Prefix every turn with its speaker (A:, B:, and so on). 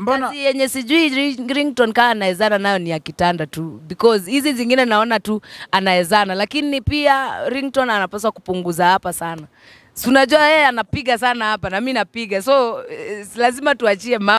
A: mbona, kazi yenye sijui rington kaa anaezana nayo ni ya kitanda tu because hizi zingine naona tu anaezana, lakini pia rington anapaswa kupunguza hapa sana. Si unajua yeye anapiga sana hapa na mi napiga, so eh, lazima tuachie mama.